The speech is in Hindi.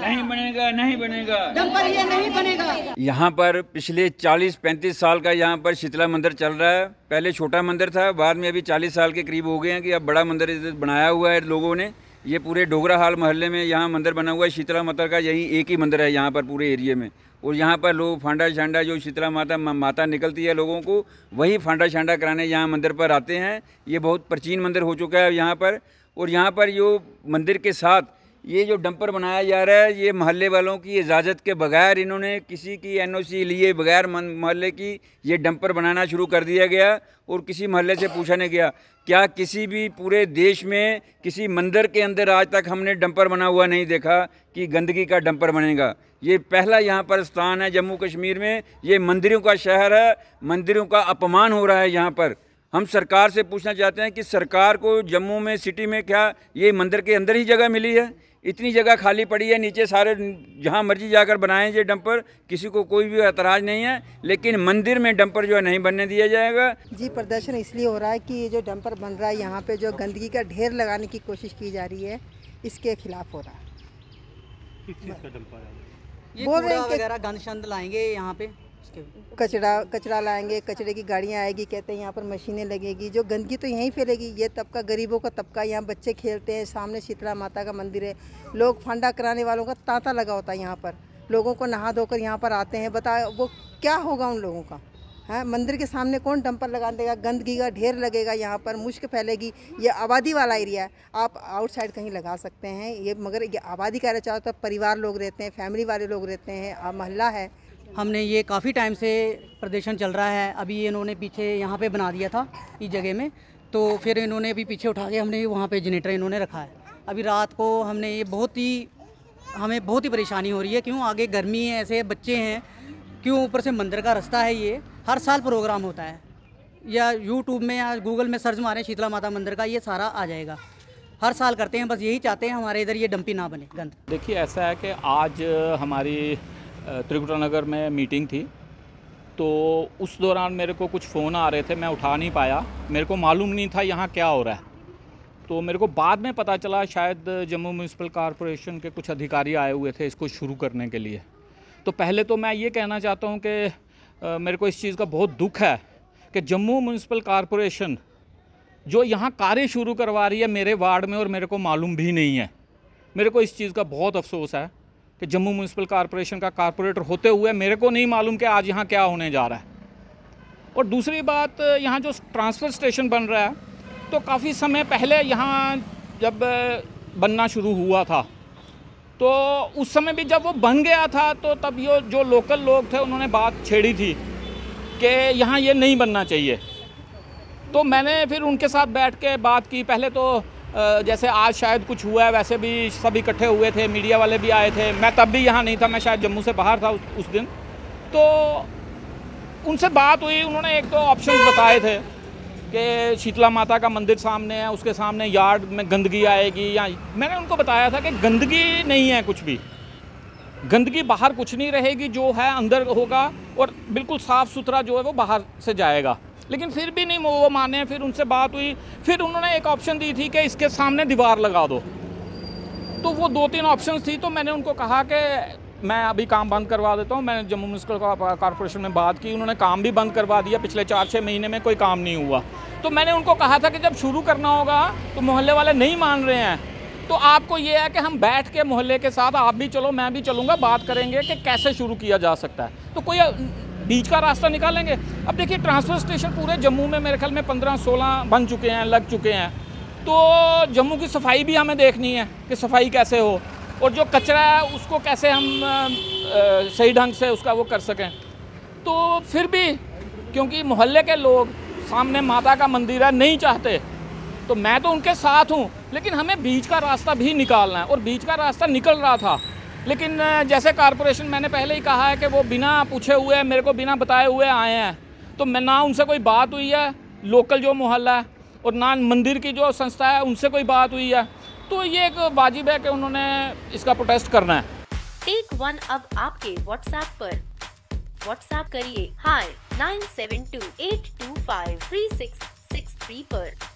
नहीं बनेगा नहीं बनेगा ये नहीं बनेगा यहाँ पर पिछले 40-35 साल का यहाँ पर शीतला मंदिर चल रहा है पहले छोटा मंदिर था बाद में अभी 40 साल के करीब हो गए हैं कि अब बड़ा मंदिर बनाया हुआ है लोगों ने ये पूरे डोगरा हाल मोहल्ले में यहाँ मंदिर बना हुआ है शीतला माता का यही एक ही मंदिर है यहाँ पर पूरे एरिए में और यहाँ पर लोग फांडा शांडा जो शीतला माता माता निकलती है लोगों को वही फांडा शांडा कराने यहाँ मंदिर पर आते हैं ये बहुत प्राचीन मंदिर हो चुका है यहाँ पर और यहाँ पर जो मंदिर के साथ ये जो डंपर बनाया जा रहा है ये मोहल्ले वालों की इजाज़त के बगैर इन्होंने किसी की एनओसी लिए बगैर मोहल्ले की ये डंपर बनाना शुरू कर दिया गया और किसी मोहल्ले से पूछा नहीं गया क्या किसी भी पूरे देश में किसी मंदिर के अंदर आज तक हमने डंपर बना हुआ नहीं देखा कि गंदगी का डंपर बनेगा ये पहला यहाँ पर स्थान है जम्मू कश्मीर में ये मंदिरों का शहर है मंदिरों का अपमान हो रहा है यहाँ पर हम सरकार से पूछना चाहते हैं कि सरकार को जम्मू में सिटी में क्या ये मंदिर के अंदर ही जगह मिली है इतनी जगह खाली पड़ी है नीचे सारे जहाँ मर्जी जाकर बनाए ये डंपर किसी को कोई भी एतराज़ नहीं है लेकिन मंदिर में डंपर जो है नहीं बनने दिया जाएगा जी प्रदर्शन इसलिए हो रहा है कि ये जो डंपर बन रहा है यहाँ पे जो गंदगी का ढेर लगाने की कोशिश की जा रही है इसके खिलाफ हो रहा है ये वगैरह गंद शंद लाएंगे यहाँ पे कचरा कचरा लाएंगे कचरे की गाड़ियाँ आएगी कहते हैं यहाँ पर मशीनें लगेगी जो गंदगी तो यहीं फैलेगी ये तबका गरीबों का तबका यहाँ बच्चे खेलते हैं सामने शीतला माता का मंदिर है लोग फंडा कराने वालों का तांता लगा होता है यहाँ पर लोगों को नहा धोकर यहाँ पर आते हैं बता वो क्या होगा उन लोगों का है मंदिर के सामने कौन डंपर लगा देगा गंदगी का ढेर लगेगा यहाँ पर मुश्क फैलेगी ये आबादी वाला एरिया है आप आउटसाइड कहीं लगा सकते हैं ये मगर ये आबादी का चारों तरफ तो परिवार लोग रहते हैं फैमिली वाले लोग रहते हैं मोहल्ला है हमने ये काफ़ी टाइम से प्रदर्शन चल रहा है अभी इन्होंने पीछे यहाँ पे बना दिया था इस जगह में तो फिर इन्होंने अभी पीछे उठा के हमने वहाँ पे जनरेटर इन्होंने रखा है अभी रात को हमने ये बहुत ही हमें बहुत ही परेशानी हो रही है क्यों आगे गर्मी है ऐसे बच्चे हैं क्यों ऊपर से मंदिर का रास्ता है ये हर साल प्रोग्राम होता है या यूट्यूब में या गूगल में सर्च मारें शीतला माता मंदिर का ये सारा आ जाएगा हर साल करते हैं बस यही चाहते हैं हमारे इधर ये डंपी ना बने गंद देखिए ऐसा है कि आज हमारी त्रिकुटा नगर में मीटिंग थी तो उस दौरान मेरे को कुछ फ़ोन आ रहे थे मैं उठा नहीं पाया मेरे को मालूम नहीं था यहाँ क्या हो रहा है तो मेरे को बाद में पता चला शायद जम्मू म्यूनसिपल कॉरपोरेशन के कुछ अधिकारी आए हुए थे इसको शुरू करने के लिए तो पहले तो मैं ये कहना चाहता हूँ कि मेरे को इस चीज़ का बहुत दुख है कि जम्मू म्यूनसिपल कॉरपोरेशन जो यहाँ कार्य शुरू करवा रही है मेरे वार्ड में और मेरे को मालूम भी नहीं है मेरे को इस चीज़ का बहुत अफसोस है कि जम्मू म्यूनसिपल कॉरपोरेशन का कॉरपोरेटर होते हुए मेरे को नहीं मालूम कि आज यहाँ क्या होने जा रहा है और दूसरी बात यहाँ जो ट्रांसफ़र स्टेशन बन रहा है तो काफ़ी समय पहले यहाँ जब बनना शुरू हुआ था तो उस समय भी जब वो बन गया था तो तब ये जो लोकल लोग थे उन्होंने बात छेड़ी थी कि यहाँ ये नहीं बनना चाहिए तो मैंने फिर उनके साथ बैठ के बात की पहले तो जैसे आज शायद कुछ हुआ है वैसे भी सब इकट्ठे हुए थे मीडिया वाले भी आए थे मैं तब भी यहाँ नहीं था मैं शायद जम्मू से बाहर था उस, दिन तो उनसे बात हुई उन्होंने एक तो ऑप्शन बताए थे कि शीतला माता का मंदिर सामने है उसके सामने यार्ड में गंदगी आएगी या मैंने उनको बताया था कि गंदगी नहीं है कुछ भी गंदगी बाहर कुछ नहीं रहेगी जो है अंदर होगा और बिल्कुल साफ़ सुथरा जो है वो बाहर से जाएगा लेकिन फिर भी नहीं वो माने फिर उनसे बात हुई फिर उन्होंने एक ऑप्शन दी थी कि इसके सामने दीवार लगा दो तो वो दो तीन ऑप्शन थी तो मैंने उनको कहा कि मैं अभी काम बंद करवा देता हूँ मैंने जम्मू म्यूनसिपल कॉरपोरेशन में बात की उन्होंने काम भी बंद करवा दिया पिछले चार छः महीने में कोई काम नहीं हुआ तो मैंने उनको कहा था कि जब शुरू करना होगा तो मोहल्ले वाले नहीं मान रहे हैं तो आपको ये है कि हम बैठ के मोहल्ले के साथ आप भी चलो मैं भी चलूँगा बात करेंगे कि कैसे शुरू किया जा सकता है तो कोई बीच का रास्ता निकालेंगे अब देखिए ट्रांसफर स्टेशन पूरे जम्मू में मेरे ख्याल में पंद्रह सोलह बन चुके हैं लग चुके हैं तो जम्मू की सफाई भी हमें देखनी है कि सफाई कैसे हो और जो कचरा है उसको कैसे हम सही ढंग से उसका वो कर सकें तो फिर भी क्योंकि मोहल्ले के लोग सामने माता का मंदिर है नहीं चाहते तो मैं तो उनके साथ हूँ लेकिन हमें बीच का रास्ता भी निकालना है और बीच का रास्ता निकल रहा था लेकिन जैसे कारपोरेशन मैंने पहले ही कहा है कि वो बिना पूछे हुए मेरे को बिना बताए हुए आए हैं तो मैं ना उनसे कोई बात हुई है लोकल जो मोहल्ला है और ना मंदिर की जो संस्था है उनसे कोई बात हुई है तो ये एक वाजिब है कि उन्होंने इसका प्रोटेस्ट करना है टेक वन अब आपके व्हाट्सएप पर व्हाट्सएप करिए hi nine seven two eight two five three six six three पर